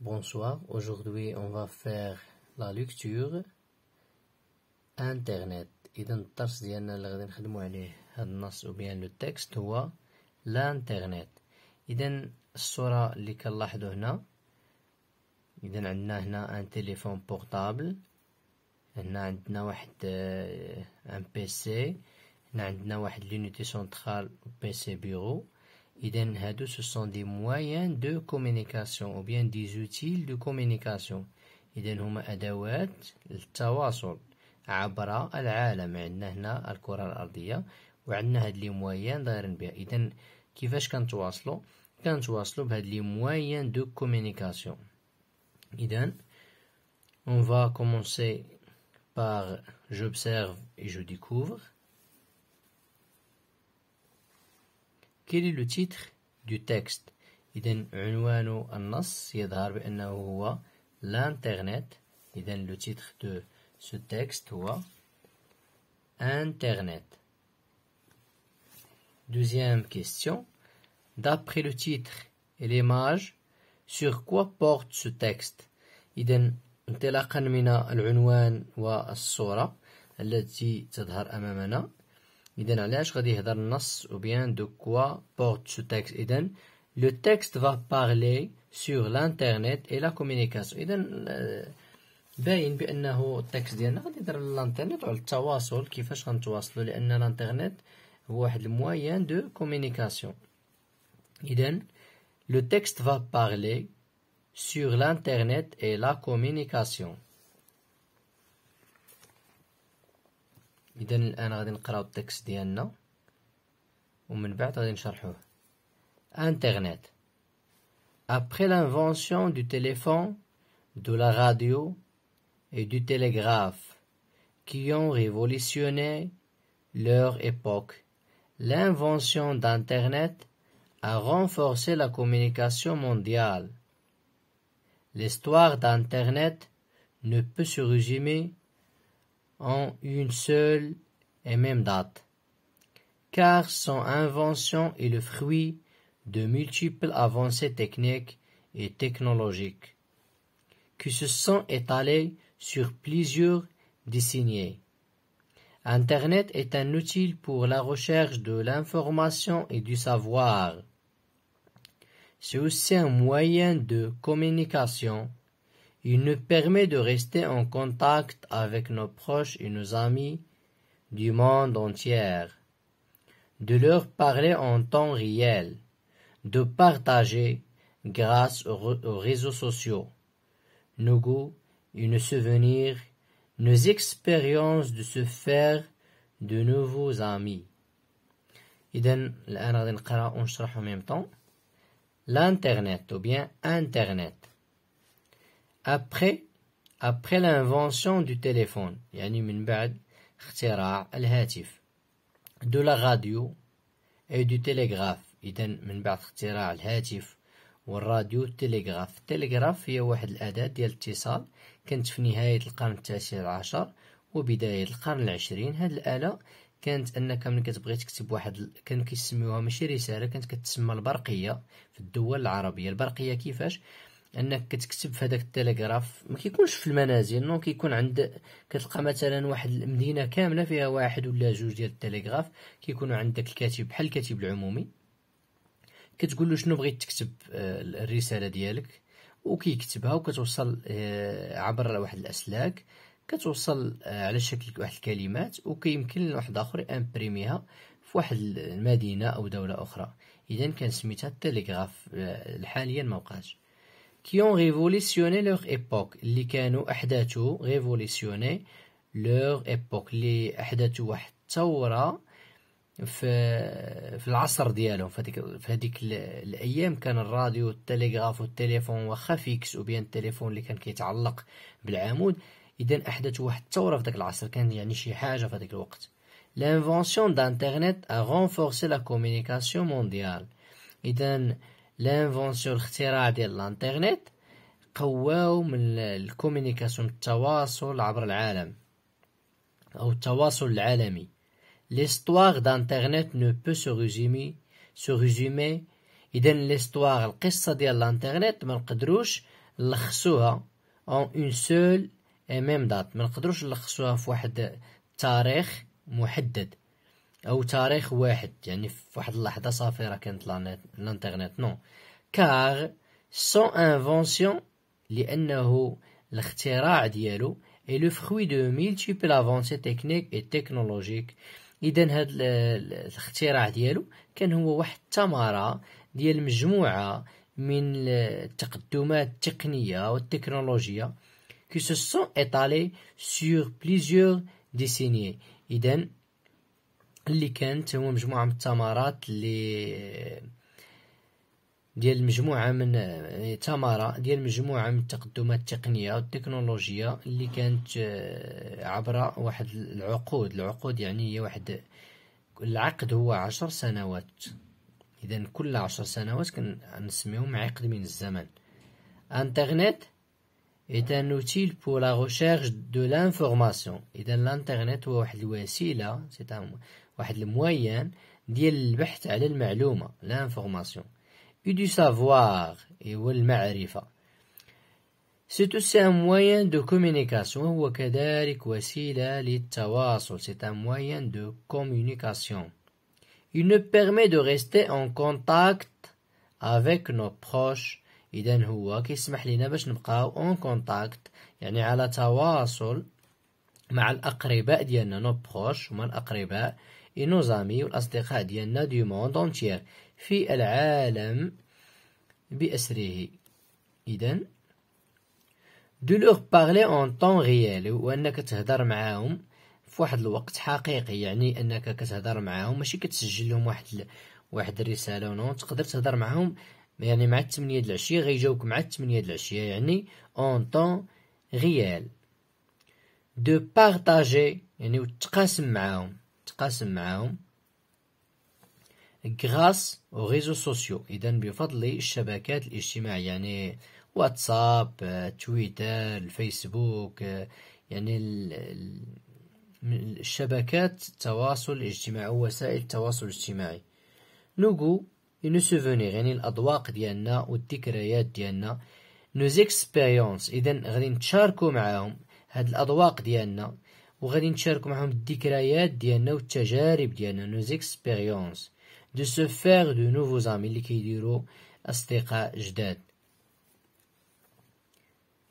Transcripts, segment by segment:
Bonsoir, aujourd'hui on va faire la lecture internet le texte ديالنا اللي غادي نخدمو عليه هاد النص او بيان لو تكست هو الصوره اللي هنا un عندنا إذن هادو سو سون دي موايان دو كومينيكاسيون أو بيان دي زوتيل دو كومينيكاسيون إذن هما أدوات للتواصل عبر العالم عندنا هنا الكرة الأرضية وعندنا هاد لي موايان دايرين بها إذن كيفاش كنتواصلو كنتواصلو بهاد لي موايان دو كومونيكاسيون إذن on va commencer par j'observe et je découvre quel est le titre du texte إذن عنوان النص يظهر بأنه هو l'Internet إذن le titre de ce texte هو Internet Deuxième question D'après le titre et l'image sur quoi porte ce texte إذن انطلاقا من العنوان والصورة التي تظهر أمامنا اذا علاش غادي يهضر النص او بيان دو كوا بورت سو texte اذا لو texte va بارلي sur l'internet et la communication اذا آه، باين بانه التكست ديالنا غادي يهضر على الانترنت وعلى التواصل كيفاش غنتواصلوا لان الانترنت هو واحد الموايان دو كومونيكاسيون اذا لو تيكست فا بارلي سور لانترنيت اي لا communication Internet Après l'invention du téléphone, de la radio et du télégraphe, qui ont révolutionné leur époque, l'invention d'Internet a renforcé la communication mondiale. L'histoire d'Internet ne peut se résumer en une seule et même date, car son invention est le fruit de multiples avancées techniques et technologiques qui se sont étalées sur plusieurs décennies. Internet est un outil pour la recherche de l'information et du savoir. C'est aussi un moyen de communication il nous permet de rester en contact avec nos proches et nos amis du monde entier, de leur parler en temps réel, de partager, grâce aux réseaux sociaux, nos goûts et nos souvenirs, nos expériences de se faire de nouveaux amis. en même temps. L'internet ou bien internet après après l'invention du téléphone يعني من بعد اختراع الهاتف de la radio et du télégraphe إذا من بعد اختراع الهاتف والراديو التلغراف التلغراف هي واحد الأداة ديال الاتصال كانت في نهاية القرن التاسع عشر وبداية القرن العشرين هاد الآلة كانت انك من كتبغي تكتب واحد كان كيسميوها ماشي رساله كانت كتسمى البرقيه في الدول العربيه البرقيه كيفاش انك كتكتب في هذاك التليجراف ما كيكونش في المنازل نو كيكون عند كتلقى مثلا واحد المدينه كامله فيها واحد ولا جوج ديال التليجراف كيكونوا عندك الكاتب بحال الكاتب العمومي كتقول له شنو بغيت تكتب آه، الرساله ديالك وكيكتبها وكتوصل آه، عبر واحد الاسلاك كتوصل آه، على شكل واحد الكلمات وكيمكن لواحد اخر امبريميها في واحد المدينه او دوله اخرى اذا كان سميتها التليغراف حاليا ما بقاش qui ont révolutionné leur époque Les canaux أحدثوا révolutionné leur époque Les أحدثوا واحد في العصر ديالهم في هذيك الايام كان الراديو والتليغراف والتليفون واخا فيكس وبين التليفون اللي كان كيتعلق بالعمود اذا احدث واحد الثوره في ذاك العصر كان يعني شي حاجه في ذاك الوقت لانفونسيون d'internet ا رونفورسي لا كومونيكاسيون مونديال اذا لانفونسيون الاختراع ديال الانترنت قواو من الكومينيكاسيون التواصل عبر العالم او التواصل العالمي ليستوار دانترنيت نو بو سو ريزومي سو ريزومي اذا ليستوار القصه ديال الانترنت ما نقدروش نلخصوها اون اون سول اي ميم دات ما نقدروش نلخصوها في واحد تاريخ محدد او تاريخ واحد يعني في واحد اللحظه صافي راه كانت الانترنت نو كار سون انفونسيون لانه الاختراع ديالو اي لو فروي دو ميلتيبل افونسي تكنيك اي تكنولوجيك اذا هذا الاختراع ديالو كان هو واحد الثمره ديال مجموعه من التقدمات التقنيه والتكنولوجيه كي سو سون ايطالي سور بليزيور ديسيني اذا اللي كانت هو مجموعة من التمرات اللي ديال مجموعة من يعني تمرة ديال مجموعة من التقدمات التقنية والتكنولوجيا اللي كانت آه، عبر واحد العقود العقود يعني هي واحد العقد هو عشر سنوات اذا كل عشر سنوات كنسميهم عقد من الزمن انترنت est un outil pour la recherche de l'information اذا الانترنت هو واحد الوسيلة c'est un واحد الموان ديال البحث على المعلومة لانفورماسيون et du سافوار هو المعرفة تو سي un moyen دو كومونيكاسيون هو كذلك وسيلة للتواصل سي ان moyen دو كومونيكاسيون Il nous permet de rester en contact avec nos proches إذا هو كيسمح لينا باش نبقاو اون كونتاكت يعني على تواصل مع الأقرباء ديالنا نو بروش هما الأقرباء لنو زامي والأصدقاء ديالنا دو موند أونتيير في العالم بأسره إذا دو لوغ باغلي اون طون غيال وأنك انك تهضر معاهم في واحد الوقت حقيقي يعني انك كتهضر معاهم ماشي كتسجل لهم واحد ال... واحد الرساله ونو تقدر تهضر معاهم يعني مع التمنية د العشية غيجاوك مع التمنية د العشية يعني اون طون غيال دو بارطاجي يعني وتقاسم معاهم تقاسم معاهم غراس او ريزو سوسيو اذا بفضل الشبكات الاجتماعيه يعني واتساب تويتر الفيسبوك يعني الشبكات التواصل الاجتماعي وسائل التواصل الاجتماعي نوغو نو سوفونير يعني الاذواق ديالنا والذكريات ديالنا نو زيكسبيريونس اذا غادي نتشاركوا معاهم هاد الاذواق ديالنا وغادي نشارك معهم الذكريات ديالنا والتجارب ديالنا نو زيكسبيريونس دو سو فيغ دو نوفو زامي اللي كيديروا اصدقاء جداد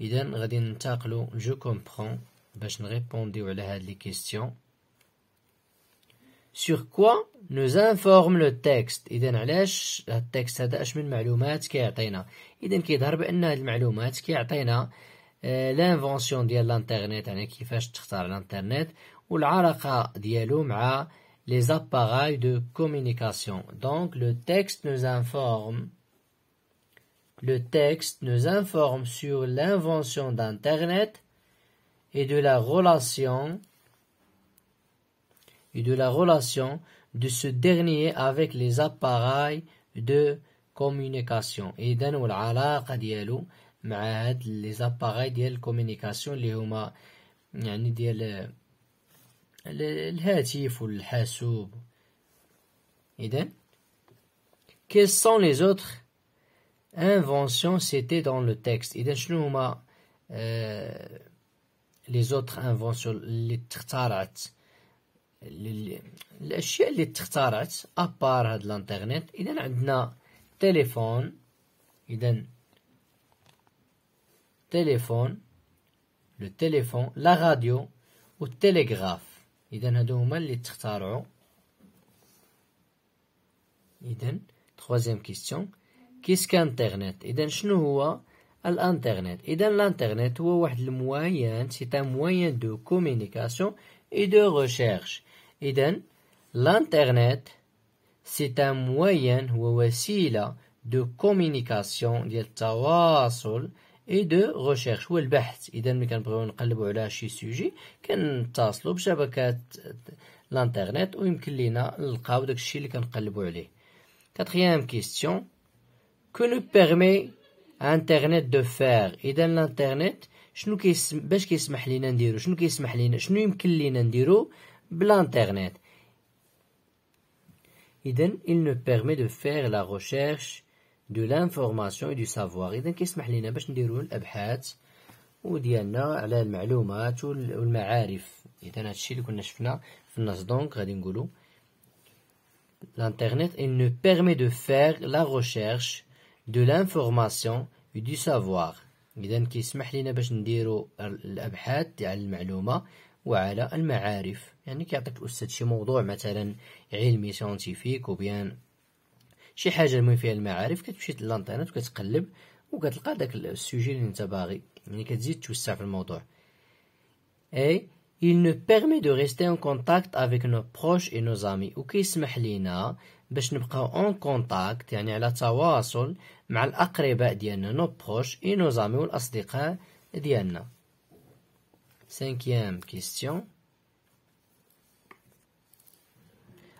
اذا غادي ننتقلوا جو كومبرون باش نريبونديو على هاد لي كيسيون سور كوا نو انفورم لو تيكست اذا علاش هاد التكست هذا اش من معلومات كيعطينا اذا كيظهر بان هاد المعلومات كيعطينا لانفونسيون ديال الانترنت يعني كيفاش تختار الانترنت والعلاقه ديالو مع les appareils de communication. Donc le texte nous informe le texte nous informe sur l'invention d'internet et de la relation et de la relation de ce dernier avec les appareils de communication. Et مع هاد لي زاباغاي ديال الكومونيكاسيون اللي هما يعني ديال الهاتف والحاسوب اذا كيل سون لي زوتر انفونسيون سيتي دون لو تيكست اذا شنو هما لي زوتر انفونسيون اللي اخترعت الاشياء اللي اخترعت ابار هاد الانترنت اذا عندنا تليفون اذا تليفون لو تليفون لا راديو والتليغراف اذا هادو هما اللي تختارعو اذا troisième كيستيون كيس انترنت اذا شنو هو الانترنت اذا الانترنت هو واحد الموين سي ان موايان دو كومونيكاسيون اي دو ريشيرش اذا الانترنت سي ان موايان هو وسيله دو كومونيكاسيون ديال التواصل اي دو ريشيرش هو البحث اذا ملي كنبغيو نقلبوا على شي سوجي كنتصلوا بشبكات الانترنت ويمكن لينا نلقاو داكشي اللي كنقلبوا عليه كاتريام كيستيون كو نو بيرمي انترنت دو فير اذا الانترنت شنو كيسم باش كيسمح لينا نديرو شنو كيسمح لينا شنو يمكن لينا نديرو بالانترنت اذا il ne permet de faire la recherche دو لانفورماسيون دو سافوار اذا كيسمح لينا باش نديرو الابحاث وديالنا على المعلومات والمعارف اذا هادشي اللي كنا شفنا في النص دونك غادي نقولو l'internet il ne permet de faire la recherche de l'information et du savoir اذا كيسمح لينا باش نديرو الابحاث على المعلومه وعلى المعارف يعني كيعطيك الاستاذ شي موضوع مثلا علمي ساينتيفيك وبيان شي حاجه المهم فيها المعارف كتمشي للانترنت وكتقلب وكتلقى داك السوجي اللي انت باغي يعني كتزيد توسع في الموضوع اي il ne permet de rester en contact avec nos proches et nos amis وكيسمح لينا باش نبقاو اون كونتاكت يعني على تواصل مع الاقرباء ديالنا نو بروش اي نو زامي والاصدقاء ديالنا cinquième question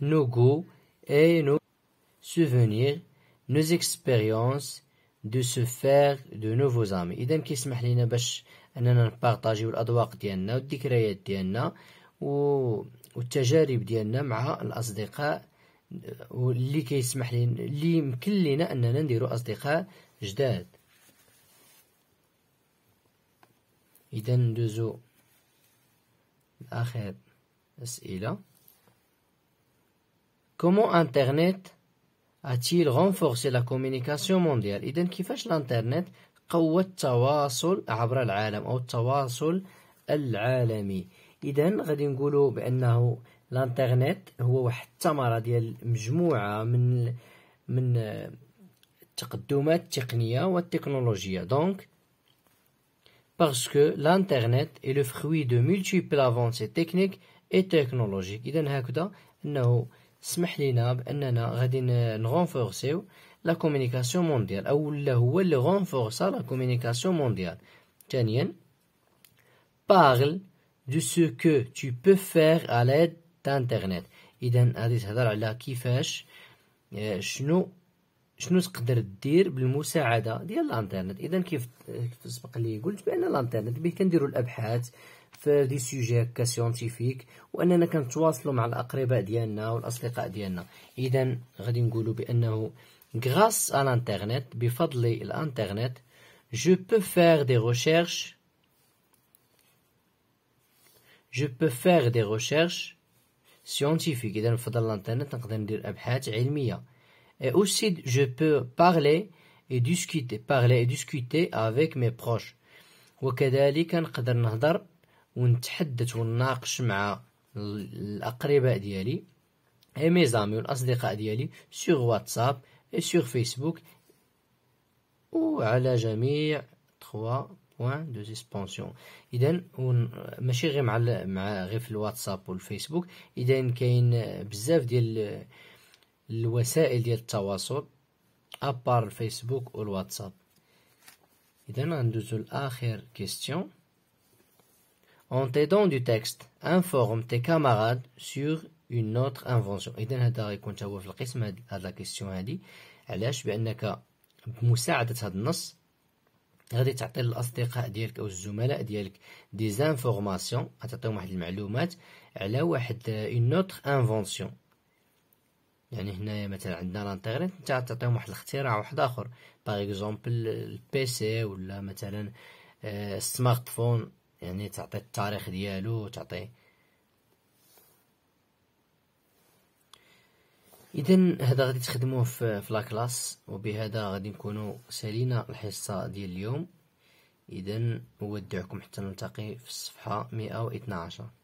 nos goûts et nos souvenirs, nos expériences, de se faire de nouveaux amis اذا كيسمح لينا باش اننا نبارطاجيو الاذواق ديالنا والذكريات ديالنا والتجارب ديالنا مع الاصدقاء واللي كيسمح لنا اللي يمكن لينا اننا نديرو اصدقاء جداد اذا ندوزو لاخر اسئله Comment Internet a-t-il renforcé la communication mondiale إذا كيفاش الانترنت قوى التواصل عبر العالم أو التواصل العالمي إذا غادي نقولوا بأنه الانترنت هو واحد الثمرة ديال مجموعة من من آه، التقدمات التقنية والتكنولوجية دونك باسكو الإنترنت إي لو فخوي دو ملتيبل multiples تكنيك إي تكنولوجيك إذا هكذا أنه سمح لينا باننا غادي نغونفورسيو لا كومونيكاسيون مونديال او لا هو اللي غونفورسا لا كومونيكاسيون مونديال ثانيا بارل دو سو كو تو بو فير على l'aide d'internet اذا غادي تهضر على كيفاش آه، شنو شنو تقدر دير بالمساعده ديال الانترنت اذا كيف سبق لي قلت بان الانترنت به كنديروا الابحاث في دي سوجي هكا سيونتيفيك واننا كنتواصلوا مع الاقرباء ديالنا والاصدقاء ديالنا اذا غادي نقولوا بانه غراس على الانترنت بفضل الانترنت جو بو فير دي recherches جو بو فير دي recherches سيونتيفيك اذا بفضل الانترنت نقدر ندير ابحاث علميه Et aussi, je peux parler et discuter, parler et discuter avec mes proches. وكذلك نقدر نهضر ونتحدث ونناقش مع الاقرباء ديالي اي مي زامي les ديالي سيغ واتساب اي سيغ الوسائل ديال التواصل ابار الفيسبوك والواتساب اذا غندوزو لاخر كيستيون اون تيدون دو تيكست انفورم تي كاماراد سور اون autre انفونسيون إذا هذا غيكون تا هو في القسم هاد لا كيستيون هادي علاش بأنك بمساعدة هاد النص غادي تعطي للأصدقاء ديالك أو الزملاء ديالك دي زانفورماسيون غتعطيهم واحد المعلومات على واحد اون اوتر انفونسيون يعني هنايا مثلا عندنا الانترنت انت تعطيهم واحد الاختراع واحد اخر باغ اكزومبل البيسي ولا مثلا السمارت آه، فون يعني تعطي التاريخ ديالو تعطي اذا هذا غادي تخدموه في في لاكلاس وبهذا غادي نكونوا سالينا الحصه ديال اليوم اذا نودعكم حتى نلتقي في الصفحه 112